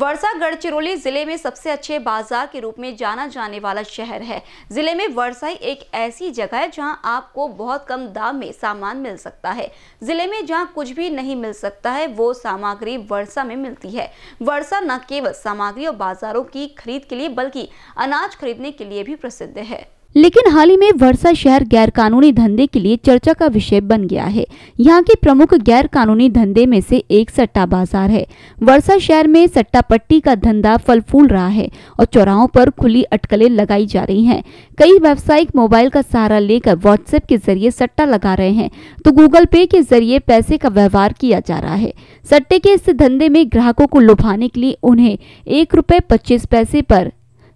वर्षा गढ़चिरौली जिले में सबसे अच्छे बाजार के रूप में जाना जाने वाला शहर है जिले में वर्षा ही एक ऐसी जगह है जहां आपको बहुत कम दाम में सामान मिल सकता है जिले में जहां कुछ भी नहीं मिल सकता है वो सामग्री वर्षा में मिलती है वर्षा न केवल सामग्री और बाजारों की खरीद के लिए बल्कि अनाज खरीदने के लिए भी प्रसिद्ध है लेकिन हाल ही में वर्षा शहर गैरकानूनी धंधे के लिए चर्चा का विषय बन गया है यहाँ के प्रमुख गैरकानूनी धंधे में से एक सट्टा बाजार है वर्षा शहर में सट्टा पट्टी का धंधा फल फूल रहा है और चौराहों पर खुली अटकलें लगाई जा रही हैं कई व्यावसायिक मोबाइल का सहारा लेकर व्हाट्सएप के जरिए सट्टा लगा रहे हैं तो गूगल पे के जरिए पैसे का व्यवहार किया जा रहा है सट्टे के इस धंधे में ग्राहकों को लुभाने के लिए उन्हें एक रूपए पच्चीस पैसे पर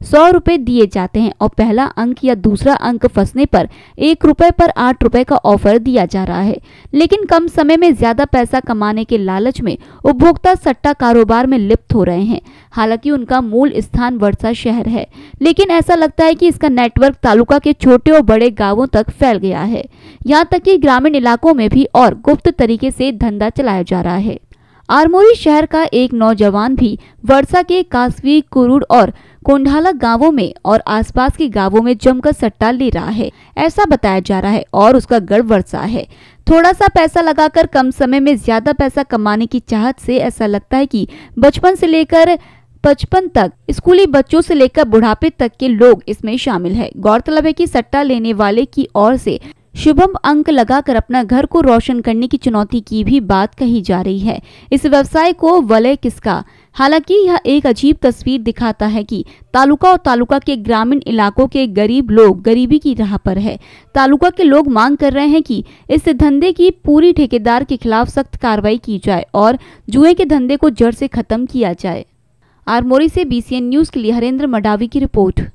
सौ रूपए दिए जाते हैं और पहला अंक या दूसरा अंक फंसने पर एक रुपए पर आठ रुपए का ऑफर दिया जा रहा है लेकिन कम समय में ज़्यादा पैसा कमाने के लालच में उपभोक्ता सट्टा कारोबार में लिप्त हो रहे हैं हालांकि उनका मूल स्थान वर्षा शहर है लेकिन ऐसा लगता है कि इसका नेटवर्क तालुका के छोटे और बड़े गाँवों तक फैल गया है यहाँ तक कि ग्रामीण इलाकों में भी और गुप्त तरीके से धंधा चलाया जा रहा है आरमोरी शहर का एक नौजवान भी वर्षा के कासवी कुरुड़ और कोंढाला गांवों में और आसपास के गांवों में जमकर सट्टा ले रहा है ऐसा बताया जा रहा है और उसका गढ़ वर्षा है थोड़ा सा पैसा लगाकर कम समय में ज्यादा पैसा कमाने की चाहत से ऐसा लगता है कि बचपन से लेकर पचपन तक स्कूली बच्चों से लेकर बुढ़ापे तक के लोग इसमें शामिल है गौरतलब है की सट्टा लेने वाले की और ऐसी शुभम अंक लगाकर अपना घर को रोशन करने की चुनौती की भी बात कही जा रही है इस व्यवसाय को वलय किसका हालांकि यह एक अजीब तस्वीर दिखाता है कि तालुका और तालुका के ग्रामीण इलाकों के गरीब लोग गरीबी की राह पर है तालुका के लोग मांग कर रहे हैं कि इस धंधे की पूरी ठेकेदार के खिलाफ सख्त कार्रवाई की जाए और जुए के धंधे को जड़ से खत्म किया जाए आरमोरी से बीसीएन न्यूज के लिए हरेंद्र मडावी की रिपोर्ट